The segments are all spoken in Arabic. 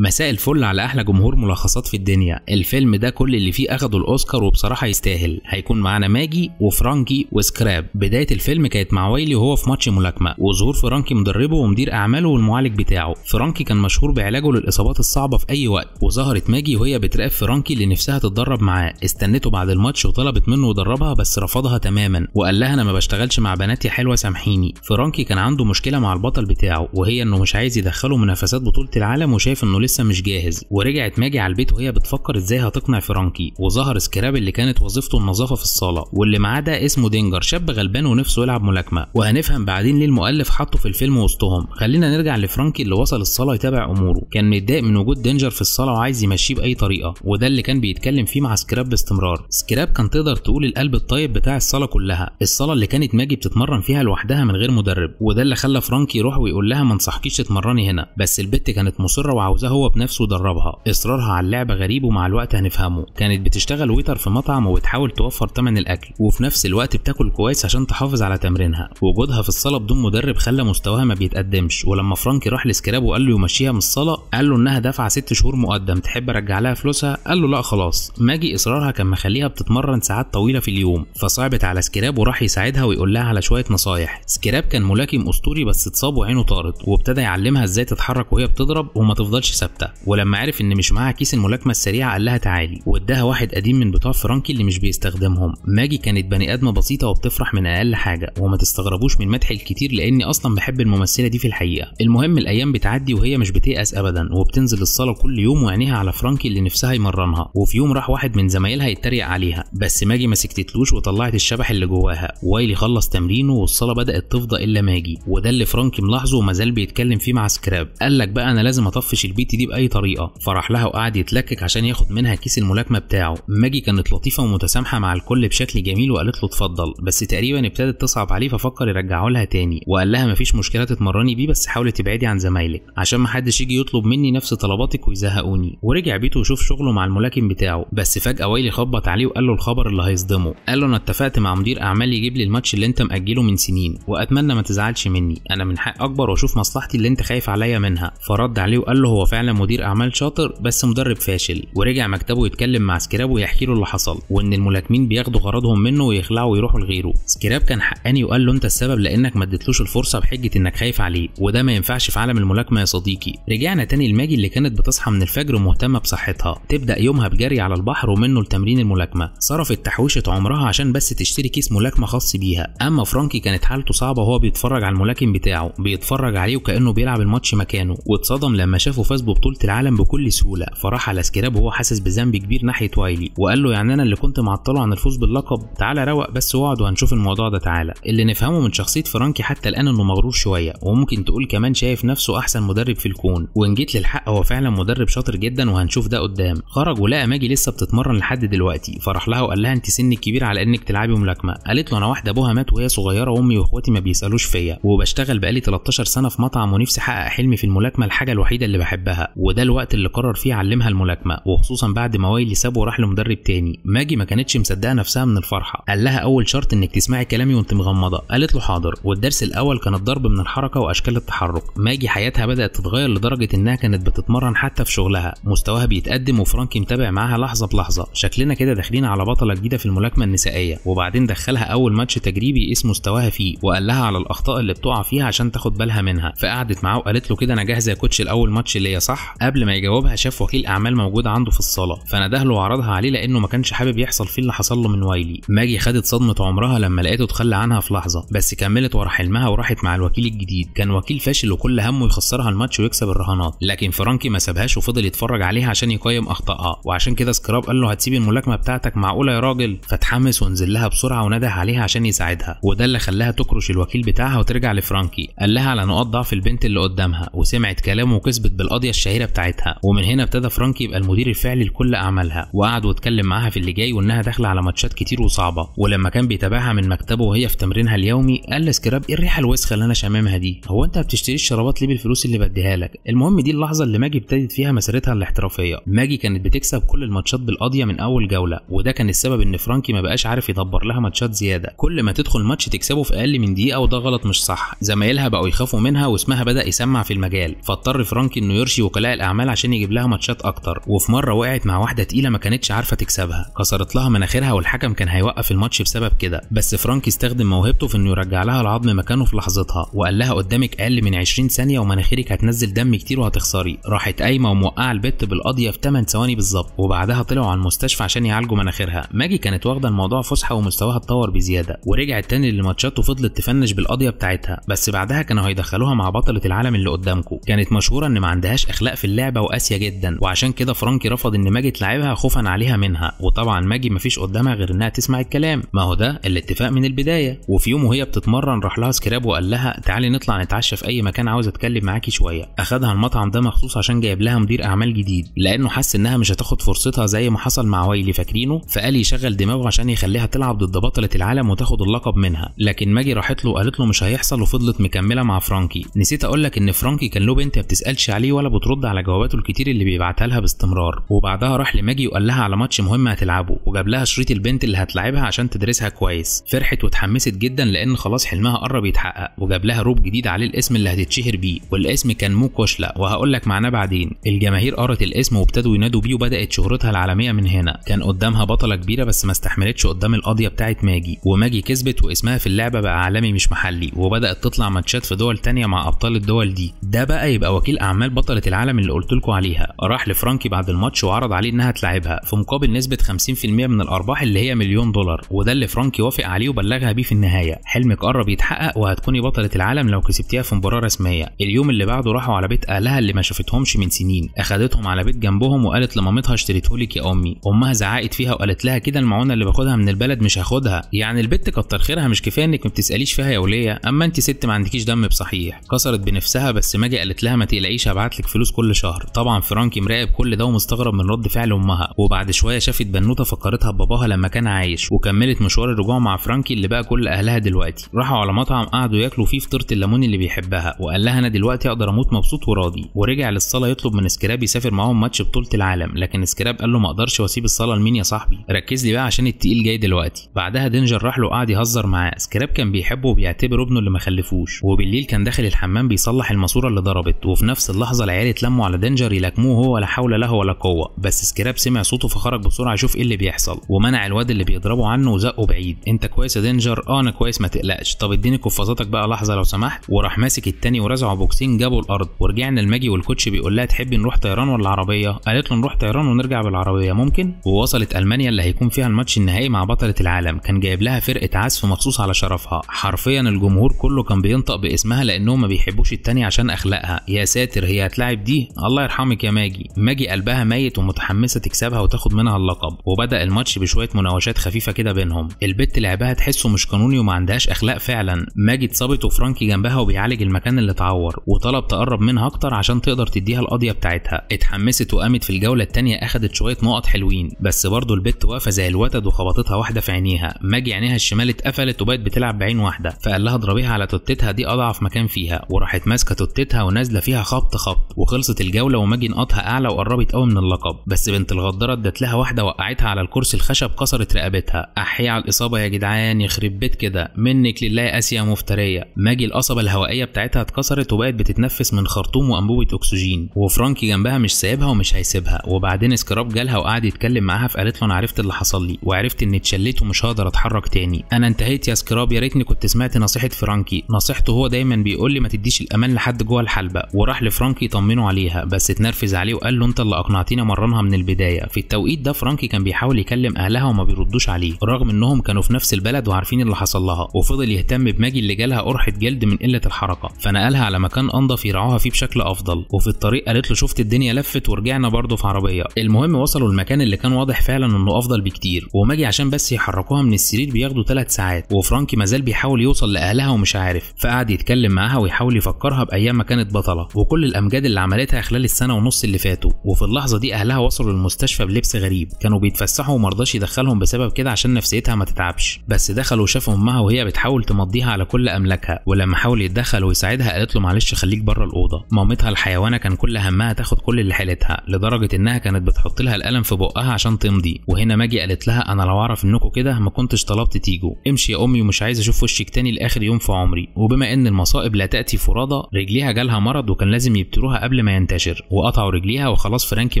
مساء الفل على احلى جمهور ملخصات في الدنيا الفيلم ده كل اللي فيه اخدوا الاوسكار وبصراحه يستاهل هيكون معانا ماجي وفرانكي وسكراب بدايه الفيلم كانت مع وايلي وهو في ماتش ملاكمه وظهور فرانكي مدربه ومدير اعماله والمعالج بتاعه فرانكي كان مشهور بعلاجه للاصابات الصعبه في اي وقت وظهرت ماجي وهي بتراقب فرانكي اللي نفسها تتدرب معاه استنته بعد الماتش وطلبت منه يدربها بس رفضها تماما وقال لها انا ما بشتغلش مع بنات يا حلوه سامحيني فرانكي كان عنده مشكله مع البطل بتاعه وهي انه مش عايز يدخله منافسات بطوله العالم وشايف انه لسه مش جاهز ورجعت ماجي على البيت وهي بتفكر ازاي هتقنع فرانكي وظهر سكراب اللي كانت وظيفته النظافه في الصاله واللي معاه ده اسمه دينجر شاب غلبان ونفسه يلعب ملاكمه وهنفهم بعدين ليه المؤلف حطه في الفيلم وسطهم خلينا نرجع لفرانكي اللي وصل الصاله يتابع اموره كان متضايق من وجود دينجر في الصاله وعايز يمشيه باي طريقه وده اللي كان بيتكلم فيه مع سكراب باستمرار سكراب كان تقدر تقول القلب الطيب بتاع الصاله كلها الصاله اللي كانت ماجي بتتمرن فيها لوحدها من غير مدرب وده اللي خلى فرانكي يروح ويقول لها ما انصحكيش تتمرني هنا بس البت كانت مصره وعاوزاه هو بنفسه دربها اصرارها على اللعبه غريب ومع الوقت هنفهمه كانت بتشتغل ويتر في مطعم وبتحاول توفر ثمن الاكل وفي نفس الوقت بتاكل كويس عشان تحافظ على تمرينها وجودها في الصاله بدون مدرب خلى مستواها ما بيتقدمش ولما فرانكي راح لسكراب وقال له يمشيها من الصاله قال له انها دافعه ست شهور مقدم تحب ارجع لها فلوسها قال له لا خلاص ماجي اصرارها كان مخليها بتتمرن ساعات طويله في اليوم فصعبت على سكراب وراح يساعدها ويقول لها على شويه نصايح سكراب كان ملاكم اسطوري بس اتصاب وعينه طارت وابتدى يعلمها ازاي تتحرك وهي بتضرب وما تفضلش ثابته ولما عرف ان مش معاها كيس الملاكمه السريعه قال لها تعالي واداها واحد قديم من بتوع فرانكي اللي مش بيستخدمهم ماجي كانت بني ادمه بسيطه وبتفرح من اقل حاجه وما تستغربوش من مدحي الكتير لاني اصلا بحب الممثله دي في الحقيقه المهم الايام بتعدي وهي مش بتيأس ابدا وبتنزل الصاله كل يوم وعينيها على فرانكي اللي نفسها يمرنها وفي يوم راح واحد من زمايلها يتريق عليها بس ماجي ما سكتتلوش وطلعت الشبح اللي جواها وايلي خلص تمرينه والصاله بدات تفضى الا ماجي وده اللي فرانكي ملاحظه ومازال بيتكلم فيه مع سكراب قال لك بقى انا لازم اطفش البيت دي باي طريقه فراح لها وقعد يتلكك عشان ياخد منها كيس الملاكمه بتاعه ماجي كانت لطيفه ومتسامحه مع الكل بشكل جميل وقالت له اتفضل بس تقريبا ابتدت تصعب عليه ففكر يرجعه لها تاني وقال لها مفيش مشكله تتمرني بيه بس حاولي تبعدي عن زمايلك عشان محدش يجي يطلب مني نفس طلباتك ويزهقوني ورجع بيته وشوف شغله مع الملاكم بتاعه بس فجاه وايلي خبط عليه وقال له الخبر اللي هيصدمه قال له انا اتفقت مع مدير اعمال يجيب لي الماتش اللي انت ماجله من سنين واتمنى ما تزعلش مني انا من حق اكبر واشوف مصلحتي اللي انت خايف عليا منها فرد عليه وقال له هو فعلا على مدير اعمال شاطر بس مدرب فاشل ورجع مكتبه يتكلم مع سكراب ويحكي له اللي حصل وان الملاكمين بياخدوا غرضهم منه ويخلعوا ويروحوا لغيره سكراب كان حقاني وقال له انت السبب لانك ما اديتلوش الفرصه بحجه انك خايف عليه وده ما ينفعش في عالم الملاكمه يا صديقي رجعنا تاني لماجي اللي كانت بتصحى من الفجر ومهتمه بصحتها تبدا يومها بجري على البحر ومنه لتمرين الملاكمه صرفت تحويشه عمرها عشان بس تشتري كيس ملاكمه خاص بيها اما فرانكي كانت حالته صعبه وهو بيتفرج على الملاكم بتاعه بيتفرج عليه وكانه بيلعب الماتش مكانه واتصدم لما شافه فاز ببطوله العالم بكل سهوله فراح على سكراب وهو حاسس بذنب كبير ناحيه وايلي وقال له يعني انا اللي كنت معطله عن الفوز باللقب تعالى روق بس واقعد وهنشوف الموضوع ده تعالى اللي نفهمه من شخصيه فرانكي حتى الان انه مغرور شويه وممكن تقول كمان شايف نفسه احسن مدرب في الكون وان جيت للحق هو فعلا مدرب شاطر جدا وهنشوف ده قدام خرج ولقى ماجي لسه بتتمرن لحد دلوقتي فراح لها وقال لها انت سنك كبير على انك تلعبي ملاكمه قالت له انا واحده ابوها مات وهي صغيره وامي واخواتي ما بيسالوش فيا وبشتغل بقالي 13 سنه في مطعم ونفسي احقق حلمي في الملاكمه الحاجه الوحيده اللي بحبها لها وده الوقت اللي قرر فيه علمها الملاكمه وخصوصا بعد ما وايلي سابه وراح لمدرب تاني ماجي ما كانتش مصدقه نفسها من الفرحه قال لها اول شرط انك تسمعي كلامي وانت مغمضه قالت له حاضر والدرس الاول كان الضرب من الحركه واشكال التحرك ماجي حياتها بدات تتغير لدرجه انها كانت بتتمرن حتى في شغلها مستواها بيتقدم وفرانكي متابع معاها لحظه بلحظه شكلنا كده داخلين على بطله جديده في الملاكمه النسائيه وبعدين دخلها اول ماتش تجريبي اسم مستواها فيه وقال لها على الاخطاء اللي بتقع فيها عشان تاخد بالها منها فقعدت معاه وقالت له كده انا جاهزه يا كوتش الاول ماتش ليا صح قبل ما يجاوبها شاف وكيل اعمال موجود عنده في الصاله فناده له وعرضها عليه لانه ما كانش حابب يحصل فيه اللي حصل له من وايلي ماجي خدت صدمه عمرها لما لقيته اتخلى عنها في لحظه بس كملت ورا حلمها وراحت مع الوكيل الجديد كان وكيل فاشل وكل همه يخسرها الماتش ويكسب الرهانات لكن فرانكي ما سابهاش وفضل يتفرج عليها عشان يقيم اخطائها وعشان كده سكراب قال له هتسيب الملاكمه بتاعتك معقوله يا راجل فتحمس ونزل لها بسرعه ونده عليها عشان يساعدها وده اللي خلاها تكرش الوكيل بتاعها وترجع لفرانكي قال لها على نقاط ضعف البنت اللي قدامها وسمعت كلامه وكسبت بالقضيه الشهيره بتاعتها ومن هنا ابتدى فرانك يبقى المدير الفعلي لكل اعمالها وقعد واتكلم معاها في اللي جاي وانها داخله على ماتشات كتير وصعبه ولما كان بيتابعها من مكتبه وهي في تمرينها اليومي قال لسكراب ايه الريحه الوسخه اللي انا شمامها دي هو انت بتشتري الشرابات ليه بالفلوس اللي بديها لك المهم دي اللحظه اللي ماجي ابتدت فيها مسيرتها الاحترافيه ماجي كانت بتكسب كل الماتشات بالقاضيه من اول جوله وده كان السبب ان فرانكي ما بقاش عارف يدبر لها ماتشات زياده كل ما تدخل ماتش تكسبه في اقل من دقيقه وده غلط مش صح زمايلها بقوا يخافوا منها واسمها بدا يسمع في المجال فاضطر فرانكي انه يرشي وكلاء الاعمال عشان يجيب لها ماتشات اكتر وفي مره وقعت مع واحده تقيله ما كانتش عارفه تكسبها كسرت لها مناخيرها والحكم كان هيوقف الماتش بسبب كده بس فرانك استخدم موهبته في انه يرجع لها العظم مكانه في لحظتها وقال لها قدامك اقل من 20 ثانيه ومناخيرك هتنزل دم كتير وهتخسري راحت قايمه وموقعه البت بالقضيه في 8 ثواني بالظبط وبعدها طلعوا على المستشفى عشان يعالجوا مناخيرها ماجي كانت واخده الموضوع فسحه ومستواها اتطور بزياده ورجعت تاني للماتشات وفضلت تفنش بالقضيه بتاعتها بس بعدها كانوا هيدخلوها مع بطله العالم اللي قدامكم كانت مشهوره ان ما عندهاش الاخلاق في اللعبه وقاسيه جدا وعشان كده فرانكي رفض ان ماجي تلعبها خوفا عليها منها وطبعا ماجي مفيش قدامها غير انها تسمع الكلام ما هو ده الاتفاق من البدايه وفي يوم وهي بتتمرن راح لها سكراب وقال لها تعالي نطلع نتعشى في اي مكان عاوز اتكلم معاكي شويه اخذها المطعم ده مخصوص عشان جايب لها مدير اعمال جديد لانه حس انها مش هتاخد فرصتها زي ما حصل مع وايلي فاكرينه فقال يشغل دماغه عشان يخليها تلعب ضد بطله العالم وتاخد اللقب منها لكن ماجي راحت له وقالت له مش هيحصل وفضلت مكمله مع فرانكي نسيت اقول لك ان فرانكي كان له بنت ما بتسالش عليه ولا بتروح بترد على جواباته الكتير اللي بيبعتها لها باستمرار وبعدها راح لماجي وقال لها على ماتش مهم هتلعبه وجاب لها شريط البنت اللي هتلاعبها عشان تدرسها كويس فرحت واتحمست جدا لان خلاص حلمها قرب يتحقق وجاب لها روب جديد عليه الاسم اللي هتتشهر بيه والاسم كان مو كوشلا وهقول لك معناه بعدين الجماهير قرت الاسم وابتدوا ينادوا بيه وبدات شهرتها العالميه من هنا كان قدامها بطله كبيره بس ما استحملتش قدام القضيه بتاعه ماجي وماجي كسبت واسمها في اللعبه بقى عالمي مش محلي وبدات تطلع ماتشات في دول تانية مع ابطال الدول دي ده بقى يبقى وكيل اعمال بطله العالم اللي قلت لكم عليها راح لفرانكي بعد الماتش وعرض عليه انها تلعبها في مقابل نسبه 50% من الارباح اللي هي مليون دولار وده اللي فرانكي وافق عليه وبلغها بيه في النهايه حلمك قرب يتحقق وهتكوني بطله العالم لو كسبتيها في مباراه رسميه اليوم اللي بعده راحوا على بيت اهلها اللي ما شافتهمش من سنين اخذتهم على بيت جنبهم وقالت لمامتها اشتريتهولك يا امي امها زعقت فيها وقالت لها كده المعونه اللي باخدها من البلد مش هاخدها يعني البت كتر خيرها مش كفايه انك ما بتساليش فيها يا وليه اما انت ست ما عندكيش دم بصحيح كسرت بنفسها بس ماجي قالت لها ما تقلقيش هبعت لك فلوس كل شهر طبعا فرانكي مراقب كل ده ومستغرب من رد فعل امها وبعد شويه شافت بنوته فكرتها بباباها لما كان عايش وكملت مشوار الرجوع مع فرانكي اللي بقى كل اهلها دلوقتي راحوا على مطعم قعدوا ياكلوا فيه فطيره الليمون اللي بيحبها وقال لها انا دلوقتي اقدر اموت مبسوط وراضي ورجع للصاله يطلب من سكراب يسافر معاهم ماتش بطوله العالم لكن سكراب قال له ما اقدرش واسيب الصاله لمين يا صاحبي ركز لي بقى عشان التقيل جاي دلوقتي بعدها دينجر راح له قعد يهزر معاه سكراب كان بيحبه وبيعتبره ابنه اللي ما خلفوش وبالليل كان داخل الحمام بيصلح الماسوره اللي ضربت وفي نفس اللحظه العيال يتلموا على دينجر يلاكموه لا حول له ولا قوه بس سكراب سمع صوته فخرج بسرعه يشوف ايه اللي بيحصل ومنع الواد اللي بيضربه عنه وزقه بعيد انت كويس يا دينجر اه انا كويس ما تقلقش طب اديني قفازاتك بقى لحظه لو سمحت وراح ماسك التاني ورزعه بوكسين جابه الارض ورجعنا الماجي والكوتش بيقول لها تحبي نروح طيران ولا عربيه قالت له نروح طيران ونرجع بالعربيه ممكن ووصلت المانيا اللي هيكون فيها الماتش النهائي مع بطله العالم كان جايب لها فرقه عزف مخصوص على شرفها حرفيا الجمهور كله كان بينطق باسمها لانهم ما بيحبوش التاني عشان اخلاقها يا ساتر هي هتلاعب البتاعت دي الله يرحمك يا ماجي ماجي قلبها ميت ومتحمسه تكسبها وتاخد منها اللقب وبدا الماتش بشويه مناوشات خفيفه كده بينهم البت لعبها تحسه مش قانوني وما عندهاش اخلاق فعلا ماجي اتصابت وفرانكي جنبها وبيعالج المكان اللي اتعور وطلب تقرب منها اكتر عشان تقدر تديها القضيه بتاعتها اتحمست وقامت في الجوله الثانيه اخدت شويه نقط حلوين بس برضه البت واقفه زي الوتد وخبطتها واحده في عينيها ماجي عينيها الشمال اتقفلت وبقت بتلعب بعين واحده فقال لها اضربيها على توتتها دي اضعف مكان فيها وراحت ماسكه توتتها ونازله فيها خبط خبط وخلصت الجوله وماجي نقطها اعلى وقربت قوي من اللقب بس بنت الغداره ادت لها واحده وقعتها على الكرسي الخشب كسرت رقبتها احيا على الاصابه يا جدعان يخرب بيت كده منك لله اسيا مفتريه ماجي القصبه الهوائيه بتاعتها اتكسرت وبقت بتتنفس من خرطوم وانبوبه اكسجين وفرانكي جنبها مش سايبها ومش هيسيبها وبعدين سكراب جالها وقعد يتكلم معاها فقالت له انا عرفت اللي حصل لي وعرفت اني اتشليت ومش هقدر اتحرك تاني انا انتهيت يا سكراب يا ريتني كنت سمعت نصيحه فرانكي نصيحته هو دايما بيقول لي ما تديش الامان لحد جوه الحلبه وراح لفرانكي يطمنه عينه عليها بس اتنرفز عليه وقال له انت اللي اقنعتني امرنها من البدايه في التوقيت ده فرانكي كان بيحاول يكلم اهلها وما بيردوش عليه رغم انهم كانوا في نفس البلد وعارفين اللي حصل لها وفضل يهتم بماجي اللي جالها قرحه جلد من قله الحركه فنقلها على مكان انضف يرعوها فيه بشكل افضل وفي الطريق قالت له شفت الدنيا لفت ورجعنا برضه في عربيه المهم وصلوا المكان اللي كان واضح فعلا انه افضل بكتير وماجي عشان بس يحركوها من السرير بياخدوا 3 ساعات وفرانكي مازال بيحاول يوصل لاهلها ومش عارف فقعد يتكلم معاها ويحاول يفكرها بايام ما كانت بطله وكل الامجاد اللي عملتها خلال السنة ونص اللي فاتوا وفي اللحظة دي أهلها وصلوا المستشفى بلبس غريب كانوا بيتفسحوا ومرضاش يدخلهم بسبب كده عشان نفسيتها ما تتعبش بس دخلوا وشافوا أمها وهي بتحاول تمضيها على كل أملاكها ولما حاول يتدخل ويساعدها قالت له معلش خليك بره الأوضة مامتها الحيوانة كان كل همها تاخد كل اللي حالتها لدرجة إنها كانت بتحط لها القلم في بقها عشان تمضي وهنا ماجي قالت لها أنا لو أعرف إنكم كده ما كنتش طلبت تيجوا امشي يا أمي ومش عايز أشوف وشك تاني لآخر يوم في عمري وبما إن المصائب لا تأتي فرادى رجليها جالها مرض وكان لازم يبتروها قبل قبل ما ينتشر وقطعوا رجليها وخلاص فرانكي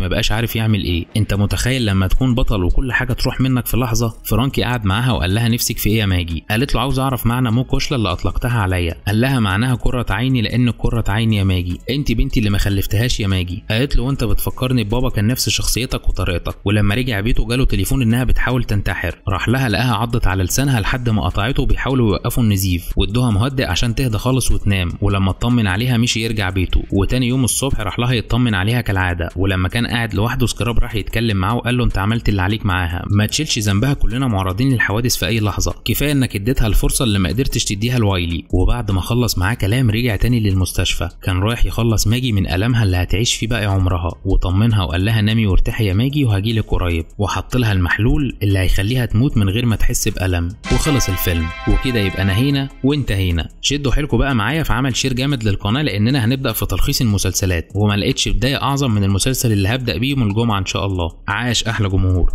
ما بقاش عارف يعمل ايه انت متخيل لما تكون بطل وكل حاجه تروح منك في لحظه فرانكي قعد معاها وقال لها نفسك في ايه يا ماجي قالت له عاوز اعرف معنى مو كشله اللي اطلقتها عليا قال لها معناها كره عيني لان كره عيني يا ماجي انت بنتي اللي ما خلفتهاش يا ماجي قالت له وانت بتفكرني ببابا كان نفس شخصيتك وطريقتك ولما رجع بيته جاله تليفون انها بتحاول تنتحر راح لها لقاها عضت على لسانها لحد ما قطعته وبيحاولوا يوقفوا النزيف وادوها مهدئ عشان تهدى خالص وتنام ولما اطمن عليها مشي يرجع بيته وتاني يوم الصبح الصبح راح لها يطمن عليها كالعاده ولما كان قاعد لوحده سكراب راح يتكلم معاه وقال له انت عملت اللي عليك معاها ما تشيلش ذنبها كلنا معرضين للحوادث في اي لحظه كفايه انك اديتها الفرصه اللي ما قدرتش تديها لوايلي وبعد ما خلص معاه كلام رجع تاني للمستشفى كان رايح يخلص ماجي من الامها اللي هتعيش فيه باقي عمرها وطمنها وقال لها نامي وارتاحي يا ماجي لك قريب وحط لها المحلول اللي هيخليها تموت من غير ما تحس بالم وخلص الفيلم وكده يبقى نهينا وانتهينا شدوا حيلكم بقى معايا في عمل شير جامد للقناه لاننا هنبدا في تلخيص المسلسل المسلسلات وما لقيتش بدايه اعظم من المسلسل اللي هبدا بيه يوم الجمعه ان شاء الله عاش احلى جمهور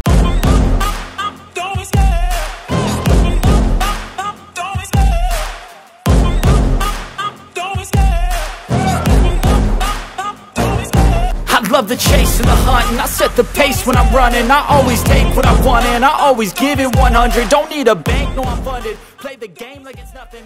love the chase and the hunt and I set the pace when I'm running I always take what I want and I always give it 100 Don't need a bank, no I'm funded Play the game like it's nothing